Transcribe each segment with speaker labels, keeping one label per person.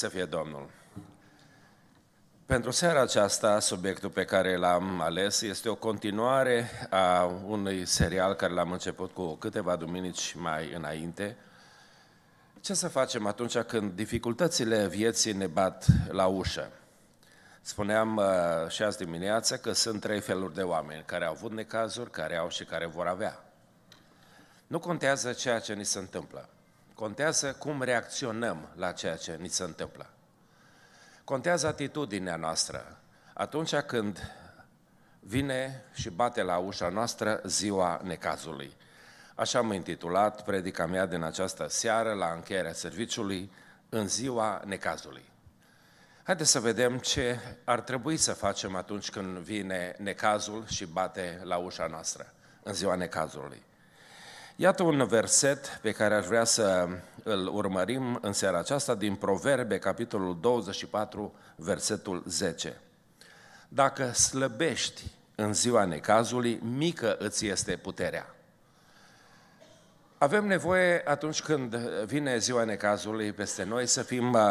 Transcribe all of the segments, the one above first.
Speaker 1: să fie Domnul! Pentru seara aceasta, subiectul pe care l-am ales este o continuare a unui serial care l-am început cu câteva duminici mai înainte. Ce să facem atunci când dificultățile vieții ne bat la ușă? Spuneam uh, și azi dimineață că sunt trei feluri de oameni care au avut necazuri, care au și care vor avea. Nu contează ceea ce ni se întâmplă. Contează cum reacționăm la ceea ce ni se întâmplă. Contează atitudinea noastră. Atunci când vine și bate la ușa noastră ziua necazului. Așa am intitulat predica mea din această seară la încheierea serviciului, în ziua necazului. Haideți să vedem ce ar trebui să facem atunci când vine necazul și bate la ușa noastră, în ziua necazului. Iată un verset pe care aș vrea să îl urmărim în seara aceasta din Proverbe, capitolul 24, versetul 10. Dacă slăbești în ziua necazului, mică îți este puterea. Avem nevoie atunci când vine ziua necazului peste noi să fim uh,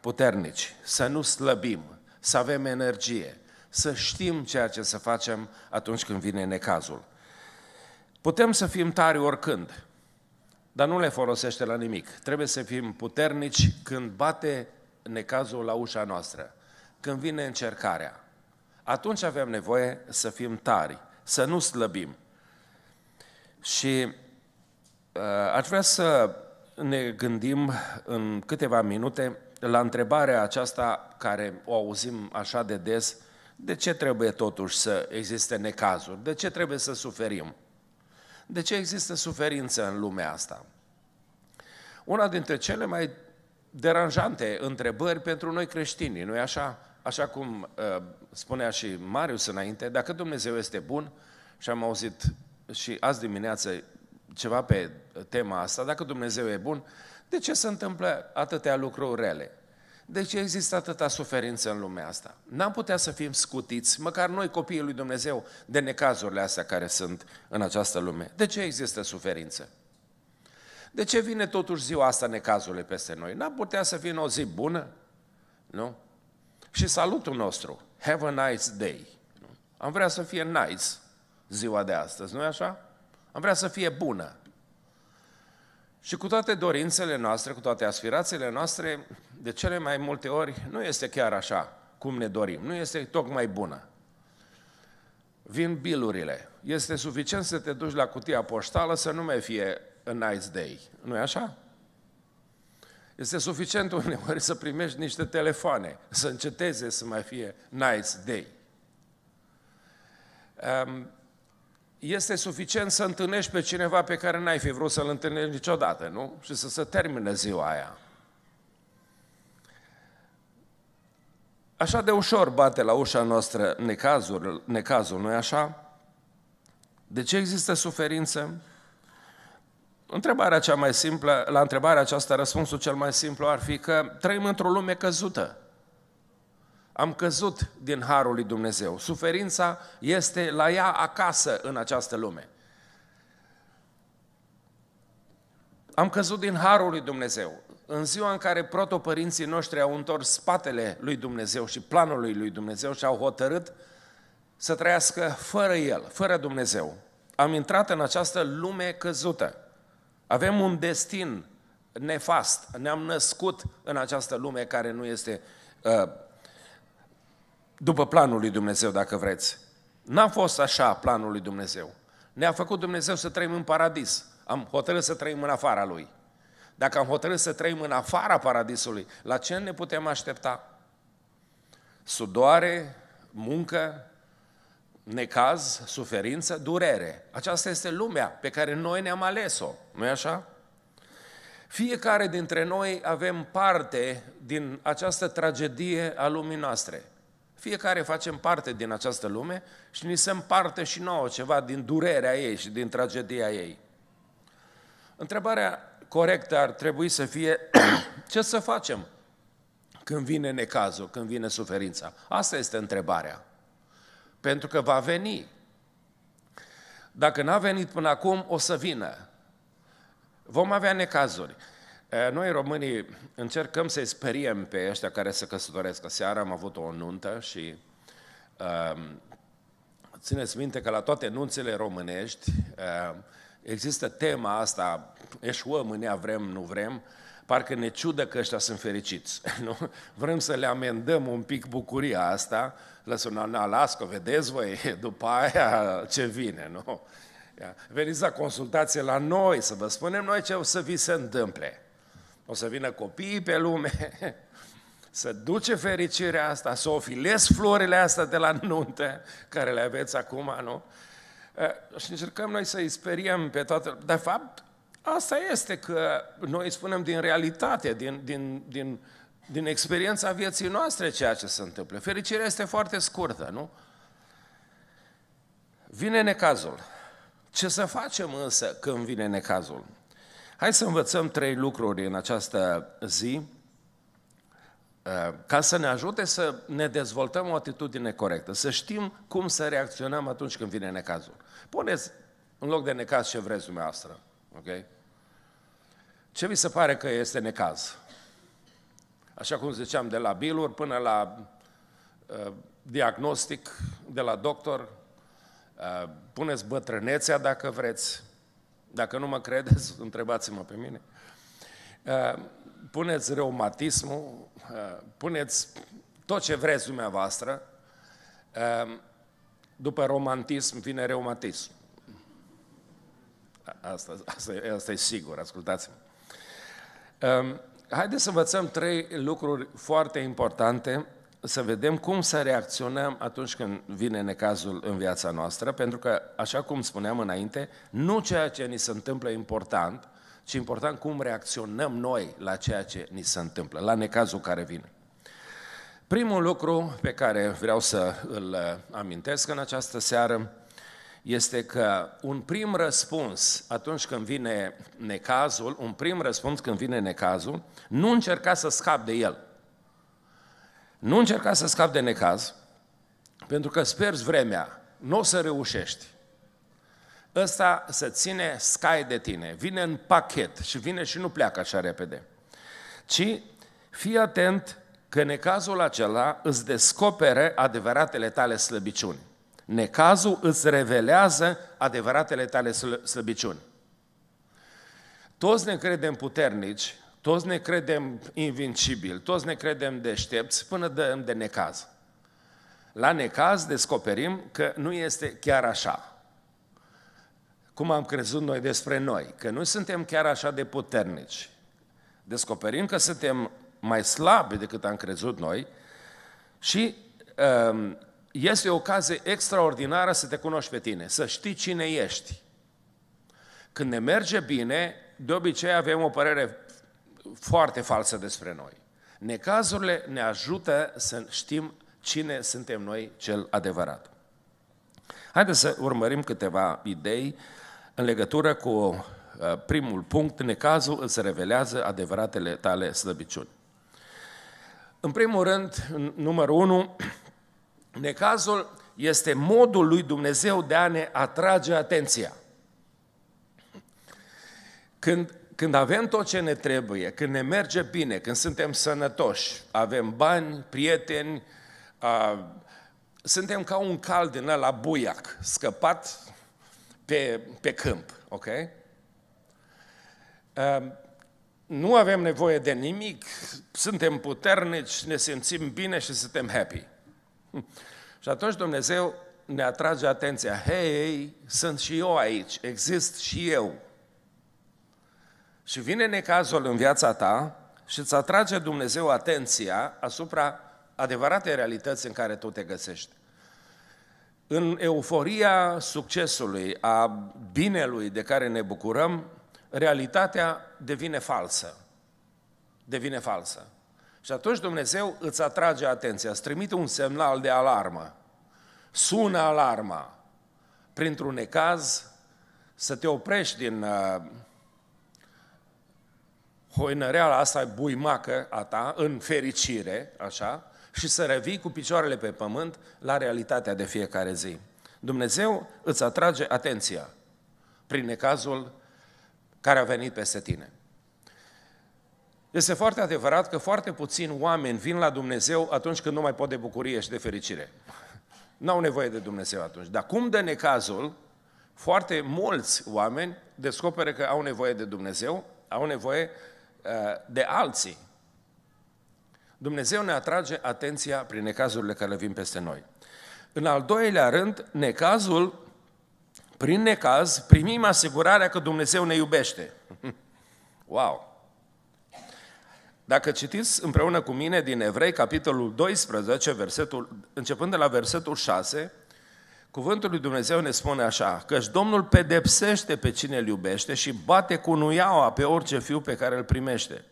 Speaker 1: puternici, să nu slăbim, să avem energie, să știm ceea ce să facem atunci când vine necazul. Putem să fim tari oricând, dar nu le folosește la nimic. Trebuie să fim puternici când bate necazul la ușa noastră, când vine încercarea. Atunci avem nevoie să fim tari, să nu slăbim. Și uh, aș vrea să ne gândim în câteva minute la întrebarea aceasta care o auzim așa de des, de ce trebuie totuși să existe necazuri, de ce trebuie să suferim? De ce există suferință în lumea asta? Una dintre cele mai deranjante întrebări pentru noi creștini, nu-i așa? Așa cum uh, spunea și Marius înainte, dacă Dumnezeu este bun, și am auzit și azi dimineață ceva pe tema asta, dacă Dumnezeu e bun, de ce se întâmplă atâtea lucruri rele? De ce există atâta suferință în lumea asta? N-am putea să fim scutiți, măcar noi copiii lui Dumnezeu, de necazurile astea care sunt în această lume. De ce există suferință? De ce vine totuși ziua asta necazurile peste noi? n am putea să vină o zi bună? Nu? Și salutul nostru, have a nice day. Am vrea să fie nice ziua de astăzi, nu-i așa? Am vrea să fie bună. Și cu toate dorințele noastre, cu toate aspirațiile noastre, de cele mai multe ori nu este chiar așa cum ne dorim, nu este tocmai bună. Vin bilurile. Este suficient să te duci la cutia poștală să nu mai fie a nice day. nu e așa? Este suficient uneori să primești niște telefoane, să înceteze să mai fie nice day este suficient să întâlnești pe cineva pe care n-ai fi vrut să-l întâlnești niciodată, nu? Și să se termine ziua aia. Așa de ușor bate la ușa noastră necazul, necazul nu-i așa? De ce există suferință? Întrebarea cea mai simplă, la întrebarea aceasta răspunsul cel mai simplu ar fi că trăim într-o lume căzută am căzut din harul lui Dumnezeu. Suferința este la ea acasă în această lume. Am căzut din harul lui Dumnezeu. În ziua în care protopărinții noștri au întors spatele lui Dumnezeu și planului lui Dumnezeu și au hotărât să trăiască fără El, fără Dumnezeu, am intrat în această lume căzută. Avem un destin nefast. Ne-am născut în această lume care nu este uh, după planul lui Dumnezeu, dacă vreți. N-a fost așa planul lui Dumnezeu. Ne-a făcut Dumnezeu să trăim în paradis. Am hotărât să trăim în afara Lui. Dacă am hotărât să trăim în afara paradisului, la ce ne putem aștepta? Sudoare, muncă, necaz, suferință, durere. Aceasta este lumea pe care noi ne-am ales-o, nu e așa? Fiecare dintre noi avem parte din această tragedie a lumii noastre – fiecare facem parte din această lume și ni se împarte și nouă ceva din durerea ei și din tragedia ei. Întrebarea corectă ar trebui să fie ce să facem când vine necazul, când vine suferința. Asta este întrebarea. Pentru că va veni. Dacă n-a venit până acum, o să vină. Vom avea necazuri. Eh, noi românii încercăm să-i speriem pe ăștia care se căsătoresc. Seara am avut o nuntă și ehm, țineți minte că la toate nunțele românești eh, există tema asta, eșuăm în ea, vrem, nu vrem, parcă ne ciudă că ăștia sunt fericiți. Nu? Vrem să le amendăm un pic bucuria asta, lăsăm, na, las că vedeți voi, după aia ce vine, nu? Veniți la consultație la noi, să vă spunem noi ce o să vi se întâmple o să vină copiii pe lume, să duce fericirea asta, să ofilez florile astea de la nuntă, care le aveți acum, nu? Și încercăm noi să-i speriem pe toată... De fapt, asta este că noi spunem din realitate, din, din, din, din experiența vieții noastre ceea ce se întâmplă. Fericirea este foarte scurtă, nu? Vine necazul. Ce să facem însă când vine necazul? Hai să învățăm trei lucruri în această zi eh, ca să ne ajute să ne dezvoltăm o atitudine corectă, să știm cum să reacționăm atunci când vine necazul. Puneți în loc de necaz ce vreți dumneavoastră, ok? Ce vi se pare că este necaz? Așa cum ziceam, de la biluri până la uh, diagnostic, de la doctor, uh, puneți bătrânețea dacă vreți, dacă nu mă credeți, întrebați-mă pe mine. Eh, puneți reumatismul, eh, puneți tot ce vreți dumneavoastră. Eh, după romantism vine reumatism. Asta, asta, asta e sigur, ascultați-mă. Haideți să învățăm trei lucruri foarte importante să vedem cum să reacționăm atunci când vine necazul în viața noastră, pentru că, așa cum spuneam înainte, nu ceea ce ni se întâmplă e important, ci important cum reacționăm noi la ceea ce ni se întâmplă, la necazul care vine. Primul lucru pe care vreau să îl amintesc în această seară este că un prim răspuns atunci când vine necazul, un prim răspuns când vine necazul, nu încerca să scap de el. Nu încerca să scapi de necaz, pentru că sperzi vremea, nu o să reușești. Ăsta se ține scai de tine, vine în pachet și vine și nu pleacă așa repede. Ci fii atent că necazul acela îți descopere adevăratele tale slăbiciuni. Necazul îți revelează adevăratele tale slăbiciuni. Toți ne credem puternici toți ne credem invincibili, toți ne credem deștepți până dăm de necaz. La necaz descoperim că nu este chiar așa. Cum am crezut noi despre noi, că nu suntem chiar așa de puternici. Descoperim că suntem mai slabi decât am crezut noi și um, este o ocazie extraordinară să te cunoști pe tine, să știi cine ești. Când ne merge bine, de obicei avem o părere foarte falsă despre noi. Necazurile ne ajută să știm cine suntem noi cel adevărat. Haideți să urmărim câteva idei în legătură cu uh, primul punct, necazul îți revelează adevăratele tale slăbiciuni. În primul rând, numărul unu, necazul este modul lui Dumnezeu de a ne atrage atenția. Când când avem tot ce ne trebuie, când ne merge bine, când suntem sănătoși, avem bani, prieteni, a, suntem ca un cal din la buiac, scăpat pe, pe câmp, ok? A, nu avem nevoie de nimic, suntem puternici, ne simțim bine și suntem happy. Și atunci Dumnezeu ne atrage atenția, hei, hey, sunt și eu aici, exist și eu, și vine necazul în viața ta și îți atrage Dumnezeu atenția asupra adevăratei realități în care tu te găsești. În euforia succesului, a binelui de care ne bucurăm, realitatea devine falsă. Devine falsă. Și atunci Dumnezeu îți atrage atenția, îți trimite un semnal de alarmă. Sună alarma. Printr-un necaz, să te oprești din uh, hoinăreala asta buimacă a ta, în fericire, așa, și să revii cu picioarele pe pământ la realitatea de fiecare zi. Dumnezeu îți atrage atenția prin necazul care a venit peste tine. Este foarte adevărat că foarte puțini oameni vin la Dumnezeu atunci când nu mai pot de bucurie și de fericire. N-au nevoie de Dumnezeu atunci. Dar cum de necazul, foarte mulți oameni descoperă că au nevoie de Dumnezeu, au nevoie Eh, de alții. Dumnezeu ne atrage atenția prin necazurile care vin peste noi. În al doilea rând, necazul, prin necaz, primim asigurarea că Dumnezeu ne iubește. Wow! Dacă citiți împreună cu mine din Evrei, capitolul 12, versetul, începând de la versetul 6, Cuvântul lui Dumnezeu ne spune așa, căci Domnul pedepsește pe cine îl iubește și bate cu nuiaua pe orice fiu pe care îl primește.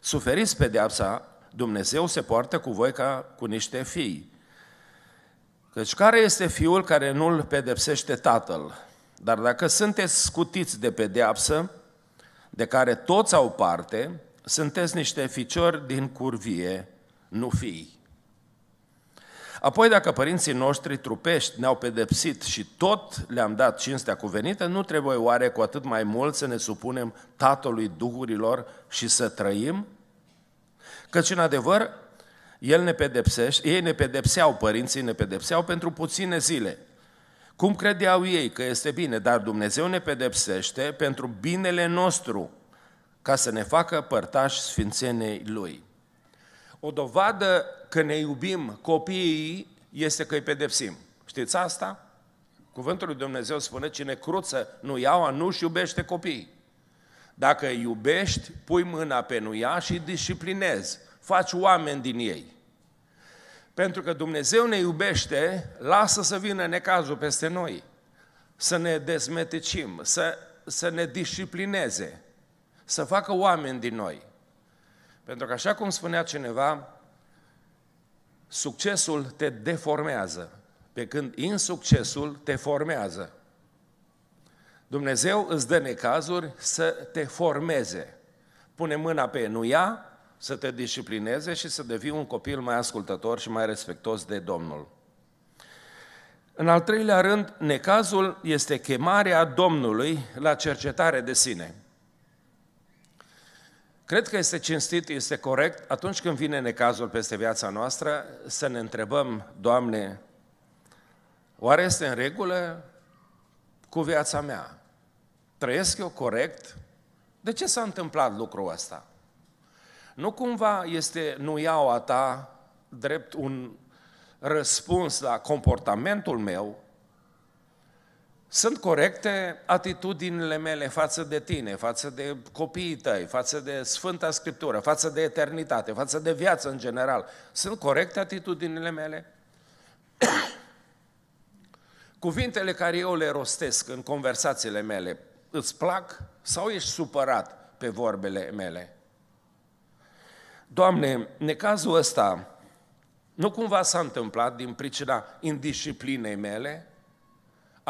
Speaker 1: Suferiți pedeapsa, Dumnezeu se poartă cu voi ca cu niște fii. Căci care este fiul care nu îl pedepsește tatăl? Dar dacă sunteți scutiți de pedeapsă, de care toți au parte, sunteți niște ficiori din curvie, nu fii. Apoi, dacă părinții noștri trupești ne-au pedepsit și tot le-am dat cinstea cuvenită, nu trebuie oare cu atât mai mult să ne supunem Tatălui Duhurilor și să trăim? Căci, în adevăr, el ne pedepsește, ei ne pedepseau, părinții ne pedepseau pentru puține zile. Cum credeau ei că este bine, dar Dumnezeu ne pedepsește pentru binele nostru, ca să ne facă părtași sfințenei Lui. O dovadă că ne iubim copiii este că îi pedepsim. Știți asta? Cuvântul lui Dumnezeu spune, cine cruță nu iaua, nu-și iubește copiii. Dacă iubești, pui mâna pe nuia și disciplinezi, faci oameni din ei. Pentru că Dumnezeu ne iubește, lasă să vină necazul peste noi, să ne dezmetecim, să, să ne disciplineze, să facă oameni din noi. Pentru că așa cum spunea cineva, Succesul te deformează, pe când insuccesul te formează. Dumnezeu îți dă necazuri să te formeze. Pune mâna pe nuia, să te disciplineze și să devii un copil mai ascultător și mai respectos de Domnul. În al treilea rând, necazul este chemarea Domnului la cercetare de sine. Cred că este cinstit, este corect, atunci când vine necazul peste viața noastră, să ne întrebăm, Doamne, oare este în regulă cu viața mea? Trăiesc eu corect? De ce s-a întâmplat lucrul ăsta? Nu cumva este nu iau a ta drept un răspuns la comportamentul meu, sunt corecte atitudinile mele față de tine, față de copiii tăi, față de Sfânta Scriptură, față de eternitate, față de viață în general. Sunt corecte atitudinile mele? Cuvintele care eu le rostesc în conversațiile mele îți plac sau ești supărat pe vorbele mele? Doamne, necazul ăsta nu cumva s-a întâmplat din pricina indisciplinei mele?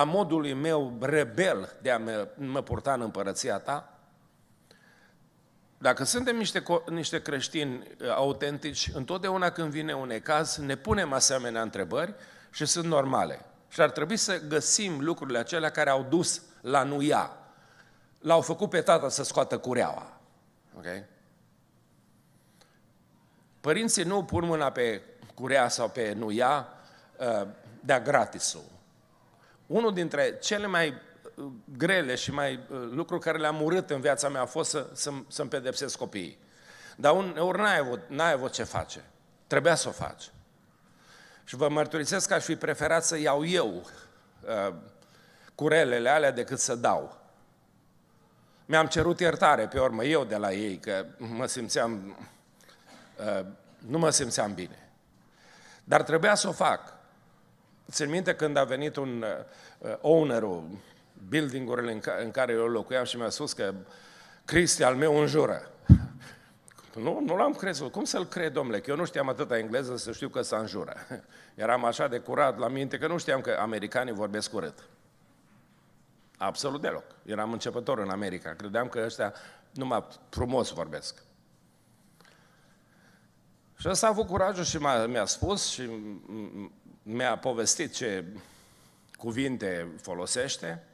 Speaker 1: a modului meu rebel de a mă, mă purta în împărăția ta? Dacă suntem niște, niște creștini uh, autentici, întotdeauna când vine un ecaz, ne punem asemenea întrebări și sunt normale. Și ar trebui să găsim lucrurile acelea care au dus la nuia. L-au făcut pe tata să scoată cureaua. Ok? Părinții nu pun mâna pe curea sau pe nuia uh, de-a gratisul unul dintre cele mai uh, grele și mai uh, lucruri care le-am urât în viața mea a fost să, să, să-mi pedepsesc copiii. Dar uneori n-ai avut, n-ai avut ce face. Trebuia să o faci. Și vă mărturisesc că aș fi preferat să iau eu uh, curelele alea decât să dau. Mi-am cerut iertare pe urmă eu de la ei, că mă simțeam, uh, nu mă simțeam bine. Dar trebuia să o fac. Țin minte când a venit un uh, ownerul building în, ca, în care eu locuiam și mi-a spus că Cristi al meu înjură. Nu, nu l-am crezut. Cum să-l cred, domnule? Că eu nu știam atâta engleză să știu că să înjură. Eram așa de curat la minte că nu știam că americanii vorbesc curat. Absolut deloc. Eram începător în America. Credeam că ăștia numai frumos vorbesc. Și ăsta a avut curajul și mi-a spus și mi-a povestit ce cuvinte folosește,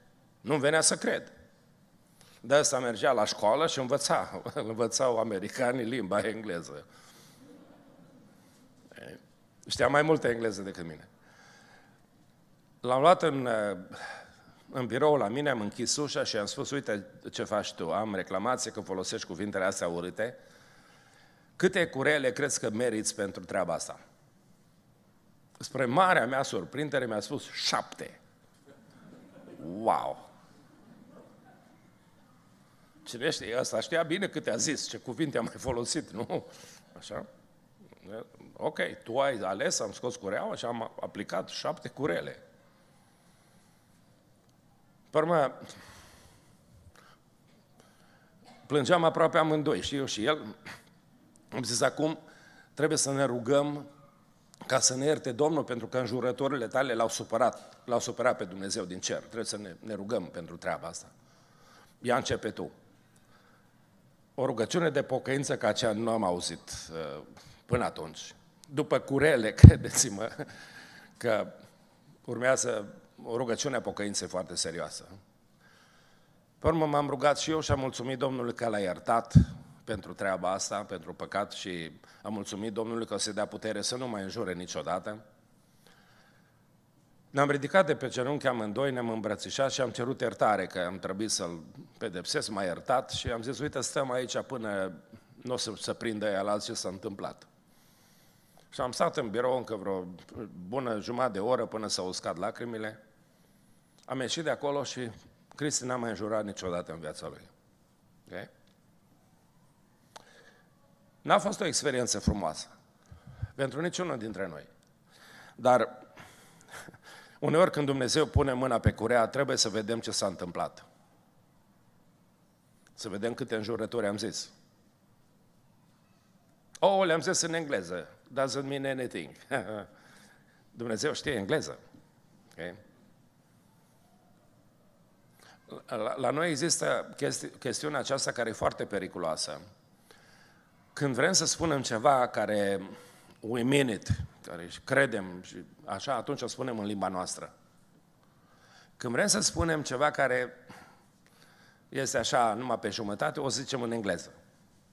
Speaker 1: nu venea să cred. De asta mergea la școală și învăța, învățau americanii limba engleză. Știa mai multă engleză decât mine. L-am luat în, în birou la mine, am închis ușa și am spus, uite ce faci tu, am reclamație că folosești cuvintele astea urâte, câte curele crezi că meriți pentru treaba asta? Spre marea mea surprindere mi-a spus șapte. Wow! Cine știe, ăsta știa bine câte a zis, ce cuvinte am mai folosit, nu? Așa? Ok, tu ai ales, am scos cureaua și am aplicat șapte curele. Părmă, plângeam aproape amândoi, și eu și el. Am zis, acum trebuie să ne rugăm ca să ne ierte Domnul pentru că înjurătorile tale l-au supărat, l-au supărat pe Dumnezeu din cer. Trebuie să ne, ne rugăm pentru treaba asta. Ia începe tu. O rugăciune de pocăință ca aceea nu am auzit uh, până atunci. După curele, credeți-mă, că urmează o rugăciune a pocăinței foarte serioasă. Pe urmă m-am rugat și eu și am mulțumit Domnului că l-a iertat, pentru treaba asta, pentru păcat și am mulțumit Domnului că se dea putere să nu mai înjure niciodată. Ne-am ridicat de pe genunchi amândoi, ne-am îmbrățișat și am cerut iertare, că am trebuit să-l pedepsesc, mai iertat și am zis, uite, stăm aici până nu o să se prindă el alt ce s-a întâmplat. Și am stat în birou încă vreo bună jumătate de oră până s-au uscat lacrimile. Am ieșit de acolo și Cristi n-a mai înjurat niciodată în viața lui. Okay? N-a fost o experiență frumoasă pentru niciunul dintre noi. Dar uneori când Dumnezeu pune mâna pe curea, trebuie să vedem ce s-a întâmplat. Să vedem câte înjurături am zis. Oh, le-am zis în engleză. Doesn't mean anything. Dumnezeu știe engleză. Okay? La, la noi există chesti- chestiunea aceasta care e foarte periculoasă. Când vrem să spunem ceva care we mean it, care credem și așa, atunci o spunem în limba noastră. Când vrem să spunem ceva care este așa numai pe jumătate, o zicem în engleză.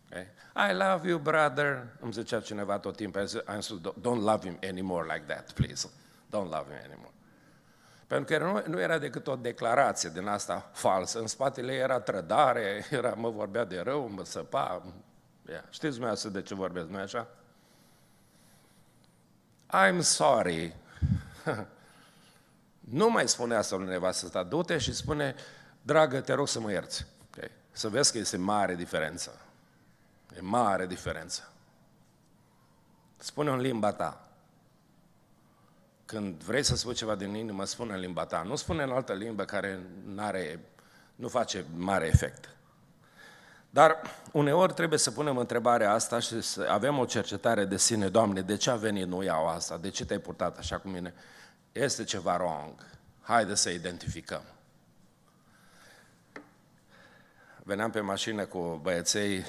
Speaker 1: Okay? I love you, brother, îmi zicea cineva tot timpul, am zis, don't love him anymore like that, please. Don't love him anymore. Pentru că nu, nu era decât o declarație din asta falsă. În spatele ei era trădare, era, mă vorbea de rău, mă săpa, Ia, Știți dumneavoastră de ce vorbesc, nu așa? I'm sorry. nu mai spune asta lui nevastă ta. Du-te și spune, dragă, te rog să mă ierți. Okay. Să vezi că este mare diferență. E mare diferență. Spune în limba ta. Când vrei să spui ceva din inimă, spune în limba ta. Nu spune în altă limbă care are nu face mare efect. Dar uneori trebuie să punem întrebarea asta și să avem o cercetare de sine, Doamne, de ce a venit, nu iau asta, de ce te-ai purtat așa cu mine? Este ceva wrong. Haide să identificăm. Veneam pe mașină cu băieței,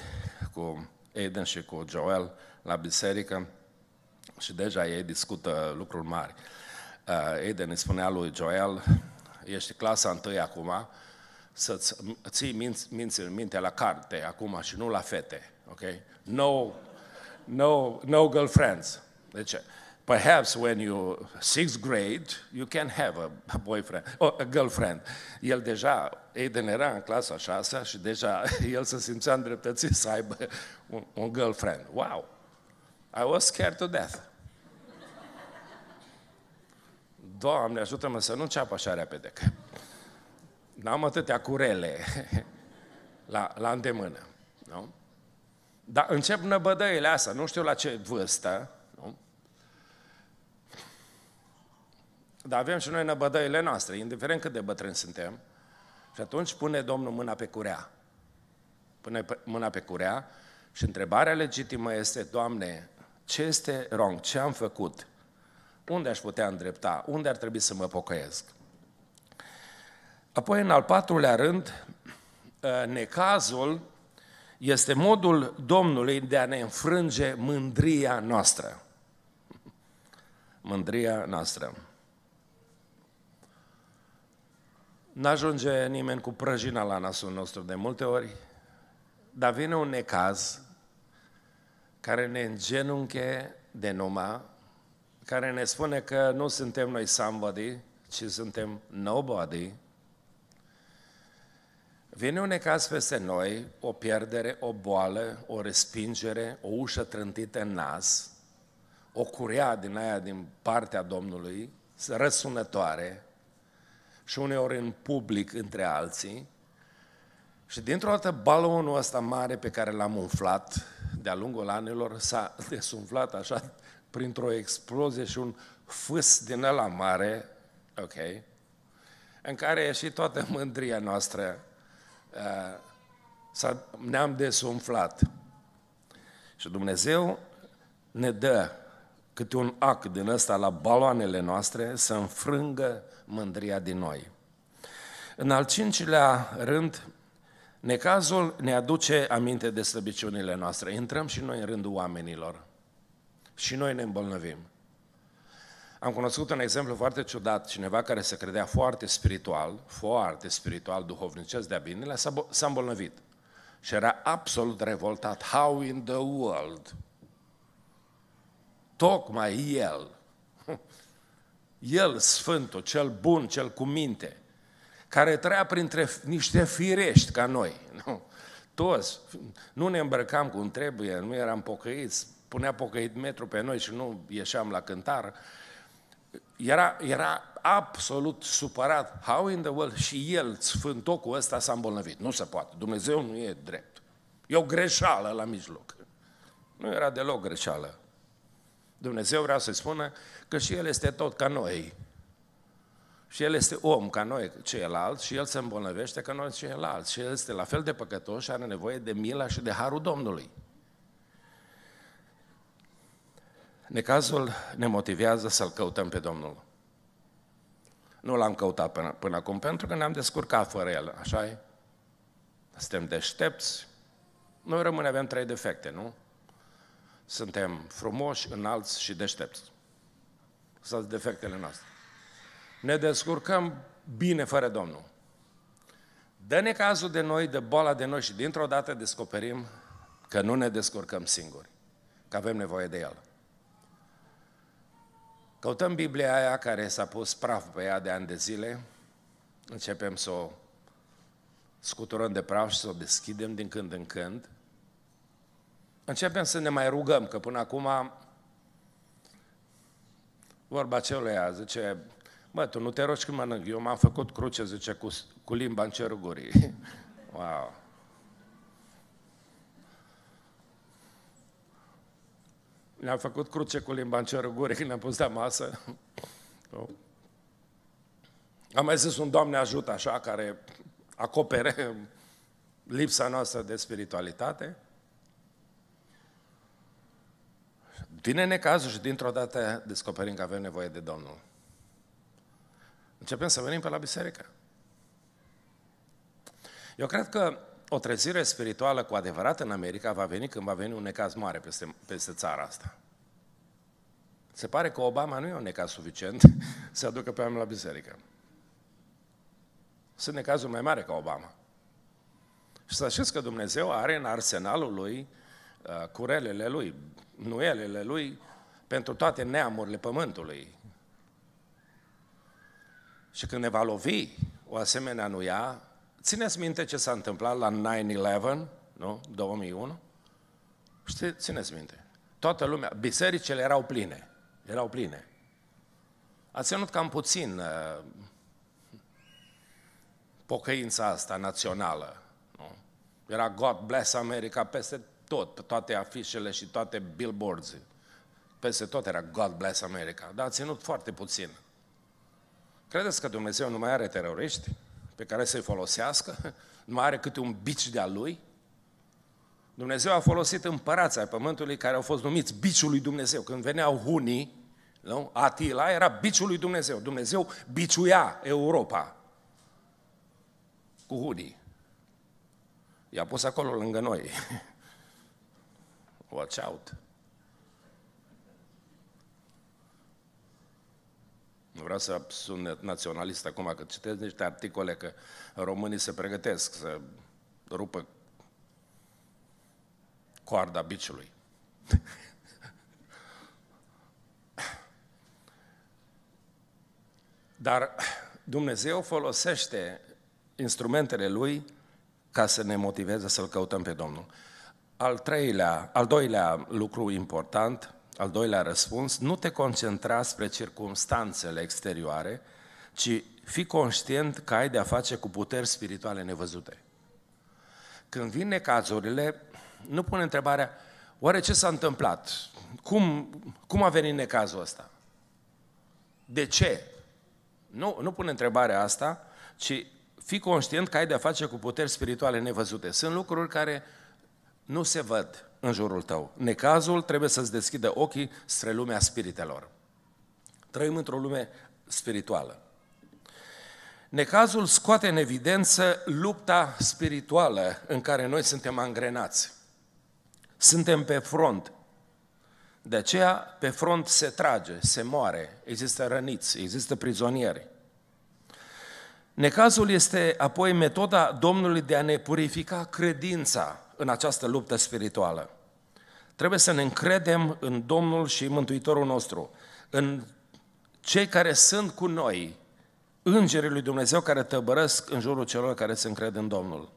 Speaker 1: cu Aiden și cu Joel la biserică și deja ei discută lucruri mari. Uh, Aiden îi spunea lui Joel, ești clasa întâi acum, să-ți ții minți, minți în minte la carte acum și nu la fete. Ok? No, no, no girlfriends. Deci, perhaps when you sixth grade, you can have a boyfriend, or oh, a girlfriend. El deja, Aiden era în clasa șasea și deja el se simțea îndreptățit să aibă un, un girlfriend. Wow! I was scared to death. Doamne, ajută-mă să nu înceapă așa repede, că N-am atâtea curele la, la îndemână. Nu? Dar încep năbădăile astea, nu știu la ce vârstă, nu? Dar avem și noi năbădăile noastre, indiferent cât de bătrâni suntem. Și atunci pune Domnul mâna pe curea. Pune pe, mâna pe curea și întrebarea legitimă este, Doamne, ce este wrong? Ce am făcut? Unde aș putea îndrepta? Unde ar trebui să mă pocăiesc? Apoi, în al patrulea rând, ă, necazul este modul Domnului de a ne înfrânge mândria noastră. Mândria noastră. N-ajunge nimeni cu prăjina la nasul nostru de multe ori, dar vine un necaz care ne îngenunche de numa, care ne spune că nu suntem noi somebody, ci suntem nobody, Vine un ecaz peste noi, o pierdere, o boală, o respingere, o ușă trântită în nas, o curea din aia din partea Domnului, răsunătoare, și uneori în public între alții, și dintr-o dată balonul ăsta mare pe care l-am umflat de-a lungul anilor s-a desumflat așa printr-o explozie și un fâs din ăla mare, ok, în care a ieșit toată mândria noastră Eh, ne-am desumflat. Și Dumnezeu ne dă câte un ac din ăsta la baloanele noastre să înfrângă mândria din noi. În al cincilea rând, necazul ne aduce aminte de slăbiciunile noastre. Intrăm și noi în rândul oamenilor. Și noi ne îmbolnăvim. Am cunoscut un exemplu foarte ciudat, cineva care se credea foarte spiritual, foarte spiritual, duhovnicesc de-a binele, s-a îmbolnăvit. Și era absolut revoltat. How in the world? Tocmai el, el Sfântul, cel bun, cel cu minte, care trăia printre niște firești ca noi, nu? toți, nu ne îmbrăcam cum trebuie, nu eram pocăiți, punea pocăit metru pe noi și nu ieșeam la cântar, uh, era, era absolut supărat. How in the world? Și el, sfântocul ăsta, s-a îmbolnăvit. Nu se poate. Dumnezeu nu e drept. E o greșeală la mijloc. Nu era deloc greșeală. Dumnezeu vrea să spună că și El este tot ca noi. Și El este om ca noi ceilalți și El se îmbolnăvește ca noi ceilalți. Și El este la fel de păcătos și are nevoie de mila și de harul Domnului. Necazul ne motivează să-L căutăm pe Domnul. Nu l-am căutat până, până acum, pentru că ne-am descurcat fără el, așa e? Suntem deștepți. Noi rămâne avem trei defecte, nu? Suntem frumoși, înalți și deștepți. Sunt defectele noastre. Ne descurcăm bine fără Domnul. Dă-ne cazul de noi, de boala de noi și dintr-o dată descoperim că nu ne descurcăm singuri, că avem nevoie de El. Căutăm Biblia aia care s-a pus praf pe ea de ani de zile, începem să o scuturăm de praf și să o deschidem din când în când. Începem să ne mai rugăm, că până acum vorba celui zice, Bă, tu nu te rogi când mănânc. Eu m-am făcut cruce, zice, cu, cu limba în cer gurii. Wow. ne-am făcut cruce cu limba în cerul gurii când ne-am pus la masă. Am mai zis un Doamne ajută așa, care acopere lipsa noastră de spiritualitate. Vine necazul și dintr-o dată descoperim că avem nevoie de Domnul. Începem să venim pe la biserică. Eu cred că o trezire spirituală cu adevărat în America va veni când va veni un necaz mare peste, peste țara asta. Se pare că Obama nu e un necaz suficient să aducă pe oameni la biserică. Sunt necazuri mai mare ca Obama. Și să știți că Dumnezeu are în arsenalul lui uh, curelele lui, nuelele lui, pentru toate neamurile pământului. Și când ne va lovi o asemenea nuia, Țineți minte ce s-a întâmplat la 9-11, nu? 2001? Știți, țineți minte. Toată lumea, bisericile erau pline. Erau pline. A ținut cam puțin uh, pocăința asta națională. Nu? Era God bless America peste tot, pe toate afișele și toate billboards. Peste tot era God bless America, dar a ținut foarte puțin. Credeți că Dumnezeu nu mai are teroriști? pe care să-i folosească, nu are câte un bici de-a lui. Dumnezeu a folosit împărații ai pământului care au fost numiți biciul lui Dumnezeu. Când veneau hunii, nu? Atila era biciul lui Dumnezeu. Dumnezeu biciuia Europa cu hunii. I-a pus acolo lângă noi. Watch out! Nu vreau să sun naționalist acum că citesc niște articole că românii se pregătesc să rupă coarda biciului. Dar Dumnezeu folosește instrumentele Lui ca să ne motiveze să-L căutăm pe Domnul. Al, treilea, al doilea lucru important al doilea răspuns, nu te concentra spre circumstanțele exterioare, ci fii conștient că ai de-a face cu puteri spirituale nevăzute. Când vin necazurile, nu pune întrebarea, oare ce s-a întâmplat? Cum, cum a venit necazul ăsta? De ce? Nu, nu pune întrebarea asta, ci fii conștient că ai de-a face cu puteri spirituale nevăzute. Sunt lucruri care nu se văd, în jurul tău. Necazul trebuie să-ți deschidă ochii spre lumea spiritelor. Trăim într-o lume spirituală. Necazul scoate în evidență lupta spirituală în care noi suntem angrenați. Suntem pe front. De aceea, pe front se trage, se moare, există răniți, există prizonieri. Necazul este apoi metoda Domnului de a ne purifica credința în această luptă spirituală. Trebuie să ne încredem în Domnul și Mântuitorul nostru, în cei care sunt cu noi, îngerii lui Dumnezeu care tăbărăsc în jurul celor care se încred în Domnul.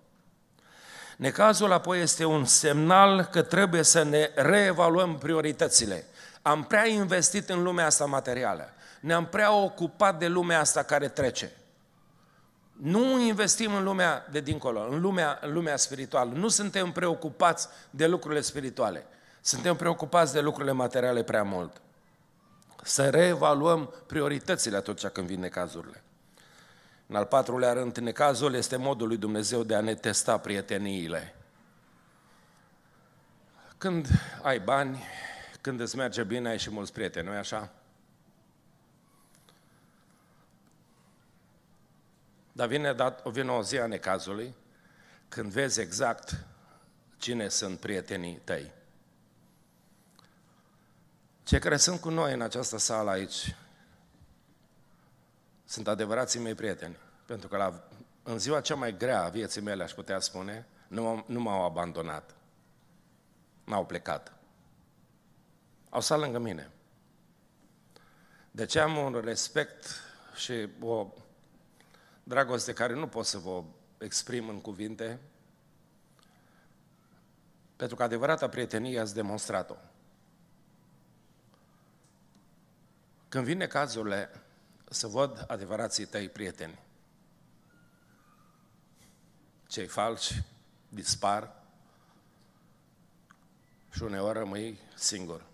Speaker 1: Necazul apoi este un semnal că trebuie să ne reevaluăm prioritățile. Am prea investit în lumea asta materială. Ne-am prea ocupat de lumea asta care trece. Nu investim în lumea de dincolo, în lumea, în lumea spirituală. Nu suntem preocupați de lucrurile spirituale. Suntem preocupați de lucrurile materiale prea mult. Să reevaluăm prioritățile atunci când vin necazurile. În al patrulea rând, necazul este modul lui Dumnezeu de a ne testa prieteniile. Când ai bani, când îți merge bine, ai și mulți prieteni, nu așa? Dar vine, dat, vine o zi a necazului când vezi exact cine sunt prietenii tăi. Cei care sunt cu noi în această sală aici sunt adevărații mei prieteni, pentru că la, în ziua cea mai grea a vieții mele, aș putea spune, nu, nu m-au abandonat. N-au plecat. Au stat lângă mine. De ce am un respect și o dragoste care nu pot să vă exprim în cuvinte? Pentru că adevărata prietenie ați demonstrat-o. Când vine cazurile să văd adevărații tăi prieteni, cei falci dispar și uneori rămâi singur.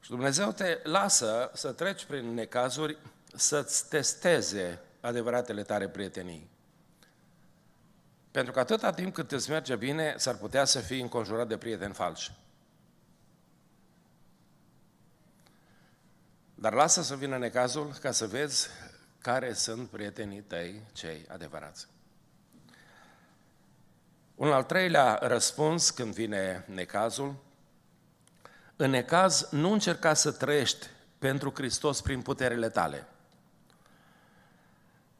Speaker 1: Și Dumnezeu te lasă să treci prin necazuri, să-ți testeze adevăratele tare prietenii. Pentru că atâta timp cât îți merge bine, s-ar putea să fii înconjurat de prieteni falși. Dar lasă să vină necazul ca să vezi care sunt prietenii tăi cei adevărați. Un al treilea răspuns când vine necazul, în necaz nu încerca să trăiești pentru Hristos prin puterile tale,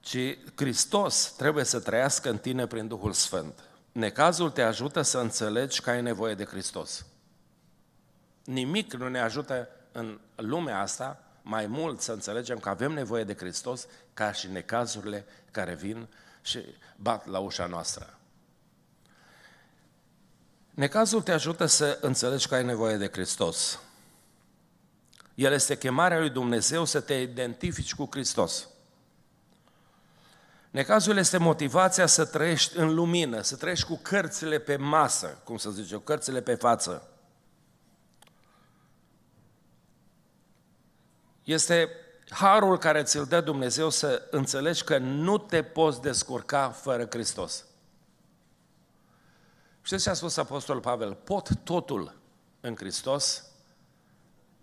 Speaker 1: ci Hristos trebuie să trăiască în tine prin Duhul Sfânt. Necazul te ajută să înțelegi că ai nevoie de Hristos. Nimic nu ne ajută în lumea asta mai mult să înțelegem că avem nevoie de Hristos ca și necazurile care vin și bat la ușa noastră. Necazul te ajută să înțelegi că ai nevoie de Hristos. El este chemarea lui Dumnezeu să te identifici cu Hristos. Necazul este motivația să trăiești în lumină, să trăiești cu cărțile pe masă, cum să zice, cărțile pe față. este harul care ți-l dă Dumnezeu să înțelegi că nu te poți descurca fără Hristos. Știți ce a spus Apostolul Pavel? Pot totul în Hristos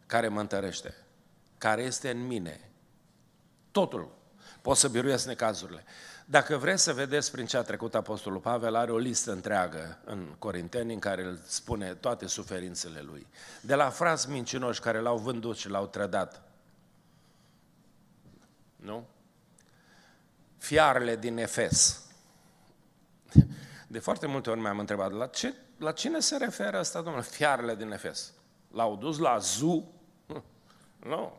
Speaker 1: care mă întărește, care este în mine. Totul. Pot să biruiesc necazurile. Dacă vreți să vedeți prin ce a trecut Apostolul Pavel, are o listă întreagă în Corinteni în care îl spune toate suferințele lui. De la frați mincinoși care l-au vândut și l-au trădat, nu? Fiarele din Efes. De foarte multe ori mi-am întrebat, la, ce, la cine se referă asta, domnule? Fiarele din Efes. L-au dus la Zu? Hm. Nu.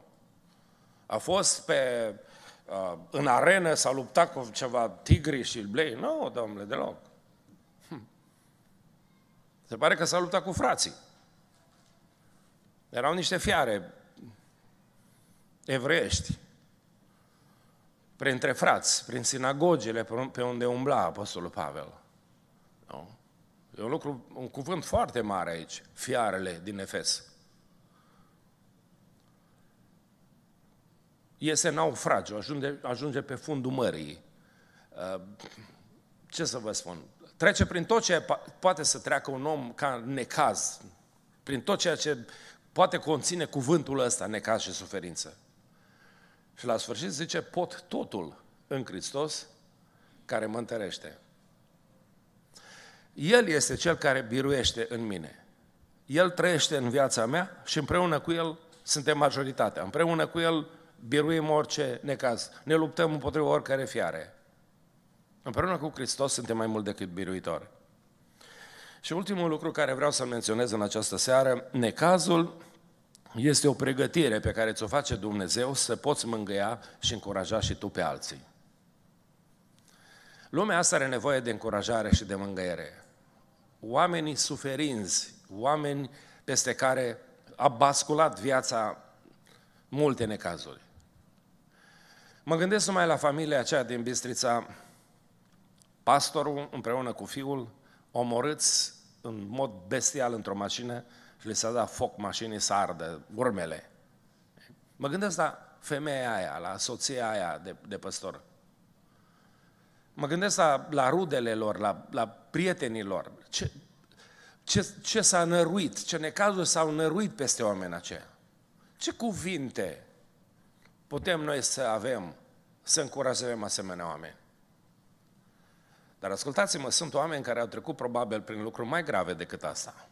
Speaker 1: A fost pe, uh, în arenă, s-a luptat cu ceva tigri și blei? Nu, domnule, deloc. Hm. Se pare că s-a luptat cu frații. Erau niște fiare evreiești printre frați, prin sinagogile pe unde umbla Apostolul Pavel. Nu? E un lucru, un cuvânt foarte mare aici, fiarele din Efes. Iese naufragiu, ajunge, ajunge pe fundul mării. Uh, ce să vă spun? Trece prin tot ce poate să treacă un om ca necaz, prin tot ceea ce poate conține cuvântul ăsta, necaz și suferință. Și la sfârșit zice, pot totul în Hristos care mă întărește. El este cel care biruiește în mine. El trăiește în viața mea și împreună cu El suntem majoritatea. Împreună cu El biruim orice necaz. Ne luptăm împotriva oricare fiare. Împreună cu Hristos suntem mai mult decât biruitori. Și ultimul lucru care vreau să menționez în această seară, necazul este o pregătire pe care ți-o face Dumnezeu să poți mângâia și încuraja și tu pe alții. Lumea asta are nevoie de încurajare și de mângâiere. Oamenii suferinzi, oameni peste care a basculat viața multe necazuri. Mă gândesc numai la familia aceea din Bistrița, pastorul împreună cu fiul, omorâți în mod bestial într-o mașină, le s-a dat foc mașinii să ardă urmele. Mă gândesc la femeia aia, la soția aia de, de păstor. Mă gândesc la, la rudele lor, la, la prietenii lor. Ce, ce, ce s-a năruit, ce necazuri s-au năruit peste oameni aceia. Ce cuvinte putem noi să avem, să încurajăm asemenea oameni? Dar ascultați-mă, sunt oameni care au trecut probabil prin lucruri mai grave decât asta.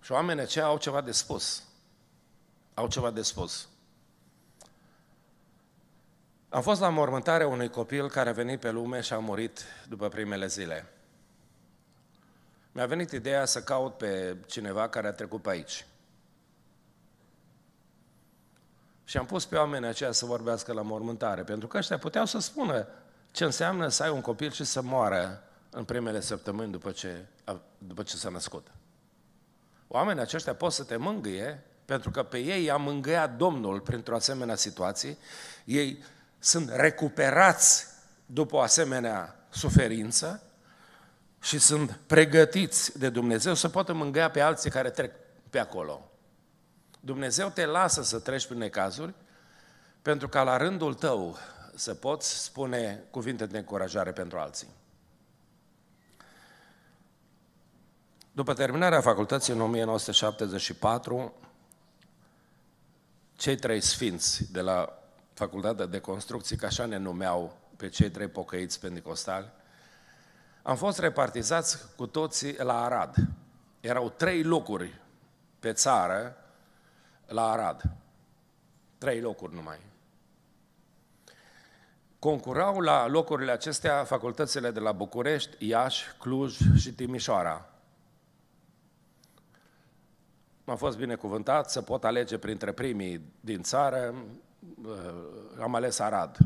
Speaker 1: Și oamenii aceia au ceva de spus. Au ceva de spus. Am fost la mormântarea unui copil care a venit pe lume și a murit după primele zile. Mi-a venit ideea să caut pe cineva care a trecut pe aici. Și am pus pe oamenii aceia să vorbească la mormântare, pentru că ăștia puteau să spună ce înseamnă să ai un copil și să moară în primele săptămâni după ce, după ce s-a născut. Oamenii aceștia pot să te mângâie pentru că pe ei i-a mângâiat Domnul printr-o asemenea situație. Ei sunt recuperați după o asemenea suferință și sunt pregătiți de Dumnezeu să poată mângâia pe alții care trec pe acolo. Dumnezeu te lasă să treci prin necazuri pentru ca la rândul tău să poți spune cuvinte de încurajare pentru alții. După terminarea facultății în 1974, cei trei sfinți de la Facultatea de Construcții, că așa ne numeau pe cei trei pocăiți pentecostali, am fost repartizați cu toții la Arad. Erau trei locuri pe țară la Arad. Trei locuri numai. Concurau la locurile acestea facultățile de la București, Iași, Cluj și Timișoara. Am fost binecuvântat să pot alege printre primii din țară, uh, am ales Arad.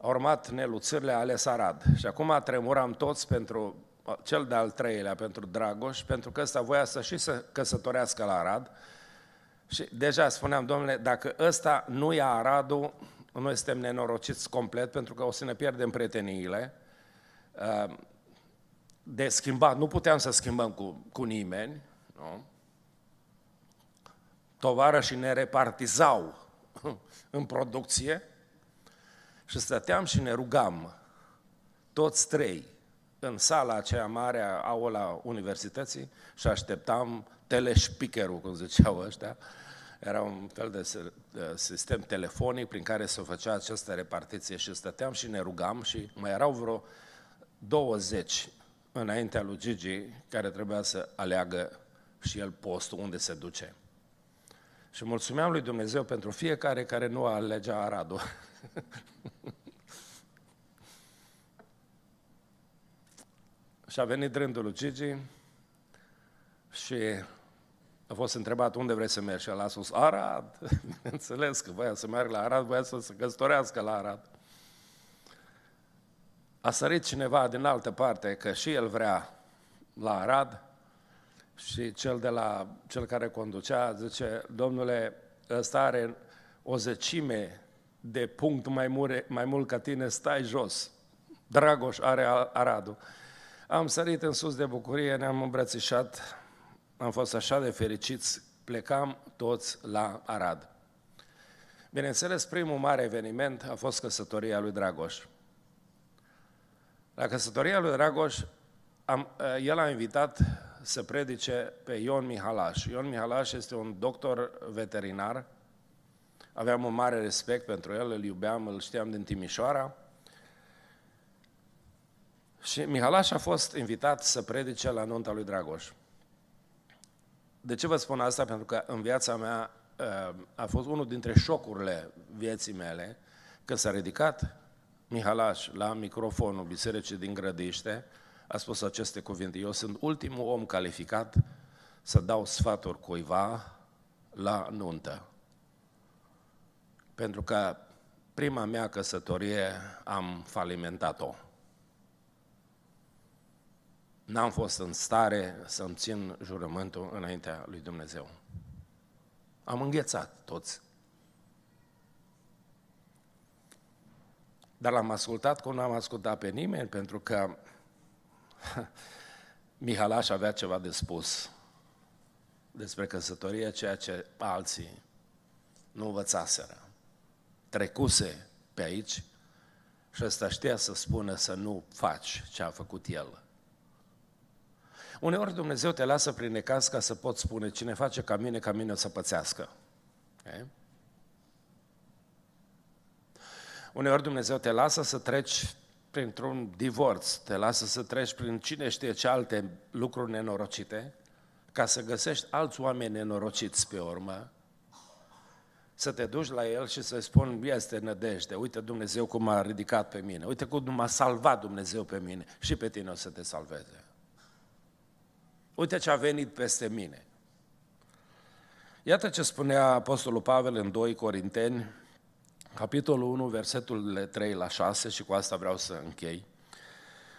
Speaker 1: A urmat Nelu Țârle, a ales Arad. Și acum tremuram toți pentru uh, cel de-al treilea, pentru Dragoș, pentru că ăsta voia să și să căsătorească la Arad. Și deja spuneam, domnule, dacă ăsta nu ia Aradul, noi suntem nenorociți complet, pentru că o să ne pierdem prieteniile. Uh, de schimbat, nu puteam să schimbăm cu, cu nimeni, nu? Tovarășii ne repartizau în producție și stăteam și ne rugam, toți trei, în sala aceea mare a aula universității și așteptam teleșpicherul, cum ziceau ăștia, era un fel de sistem telefonic prin care se făcea această repartiție și stăteam și ne rugam și mai erau vreo 20 înaintea lui Gigi care trebuia să aleagă și el postul unde se duce. Și mulțumeam lui Dumnezeu pentru fiecare care nu alegea Aradul. și a venit rândul lui Gigi și a fost întrebat unde vrei să mergi și el a spus Arad. Bineînțeles că voia să meargă la Arad, voia să se căsătorească la Arad. A sărit cineva din altă parte că și el vrea la Arad și cel, de la, cel care conducea zice, domnule, ăsta are o zecime de punct mai, mure, mai mult ca tine, stai jos. Dragoș are Aradul. Am sărit în sus de bucurie, ne-am îmbrățișat, am fost așa de fericiți, plecam toți la Arad. Bineînțeles, primul mare eveniment a fost căsătoria lui Dragoș. La căsătoria lui Dragoș, am, el a invitat să predice pe Ion Mihalaș. Ion Mihalaș este un doctor veterinar, aveam un mare respect pentru el, îl iubeam, îl știam din Timișoara. Și Mihalaș a fost invitat să predice la nunta lui Dragoș. De ce vă spun asta? Pentru că în viața mea uh, a fost unul dintre șocurile vieții mele, că s-a ridicat Mihalaș la microfonul bisericii din Grădiște, a spus aceste cuvinte. Eu sunt ultimul om calificat să dau sfaturi cuiva la nuntă. Pentru că prima mea căsătorie am falimentat-o. N-am fost în stare să-mi țin jurământul înaintea lui Dumnezeu. Am înghețat toți. Dar l-am ascultat cum n-am ascultat pe nimeni, pentru că Mihalaș avea ceva de spus despre căsătorie, ceea ce alții nu învățaseră. Trecuse pe aici și ăsta știa să spună să nu faci ce a făcut el. Uneori Dumnezeu te lasă prin necaz ca să poți spune cine face ca mine, ca mine o să pățească. E? Uneori Dumnezeu te lasă să treci printr-un divorț, te lasă să treci prin cine știe ce alte lucruri nenorocite, ca să găsești alți oameni nenorociți pe urmă, să te duci la el și să-i spun, este nădejde, uite Dumnezeu cum m-a ridicat pe mine, uite cum m-a salvat Dumnezeu pe mine și pe tine o să te salveze. Uite ce a venit peste mine. Iată ce spunea Apostolul Pavel în 2 Corinteni, capitolul 1, versetul 3 la 6 și cu asta vreau să închei.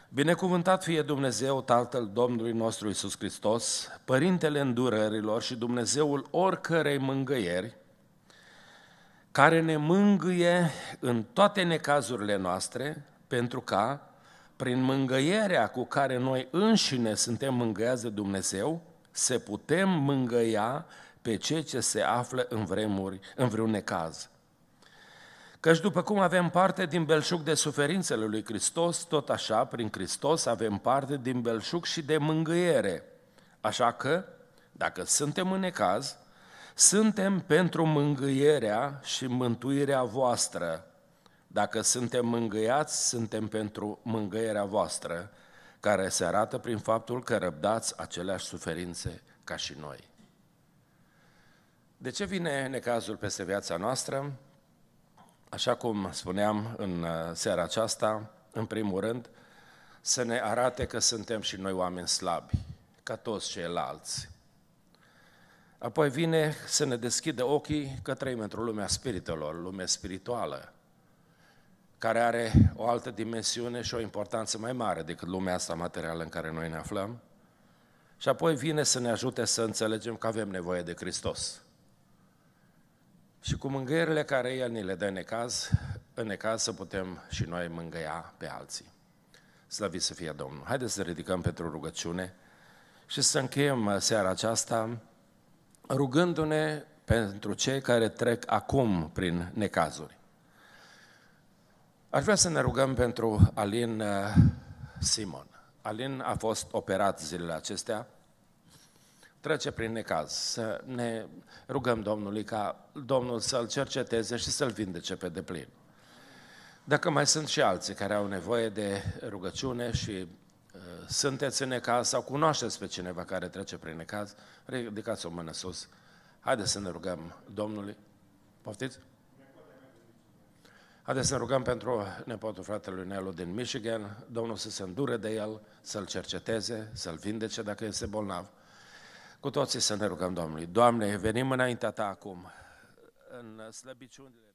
Speaker 1: Binecuvântat fie Dumnezeu, Tatăl Domnului nostru Isus Hristos, Părintele îndurărilor și Dumnezeul oricărei mângăieri, care ne mângâie în toate necazurile noastre, pentru ca, prin mângăierea cu care noi înșine suntem mângăiați de Dumnezeu, se putem mângăia pe cei ce se află în vremuri, în vreun necaz. Căci după cum avem parte din belșug de suferințele lui Hristos, tot așa, prin Hristos, avem parte din belșug și de mângâiere. Așa că, dacă suntem în necaz, suntem pentru mângâierea și mântuirea voastră. Dacă suntem mângâiați, suntem pentru mângâierea voastră, care se arată prin faptul că răbdați aceleași suferințe ca și noi. De ce vine necazul peste viața noastră? așa cum spuneam în uh, seara aceasta, în primul rând, să ne arate că suntem și noi oameni slabi, ca toți ceilalți. Apoi vine să ne deschidă ochii că trăim într-o lumea spiritelor, lume spirituală, care are o altă dimensiune și o importanță mai mare decât lumea asta materială în care noi ne aflăm. Și apoi vine să ne ajute să înțelegem că avem nevoie de Hristos și cu mângâierile care El ni le dă în ecaz, în ecaz să putem și noi mângâia pe alții. Slăvit să fie Domnul! Haideți să ridicăm pentru rugăciune și să încheiem uh, seara aceasta rugându-ne pentru cei care trec acum prin necazuri. Aș vrea să ne rugăm pentru Alin uh, Simon. Alin a fost operat zilele acestea trece prin necaz. Să ne rugăm Domnului ca Domnul să-l cerceteze și să-l vindece pe deplin. Dacă mai sunt și alții care au nevoie de rugăciune și uh, sunteți în necaz sau cunoașteți pe cineva care trece prin necaz, ridicați o mână sus. Haideți să ne rugăm Domnului. Poftiți? Haideți să ne rugăm pentru nepotul fratelui Nelu din Michigan, Domnul să se îndure de el, să-l cerceteze, să-l vindece dacă este bolnav, cu toții să ne rugăm Domnului. Doamne, venim înaintea Ta acum, în slăbiciunile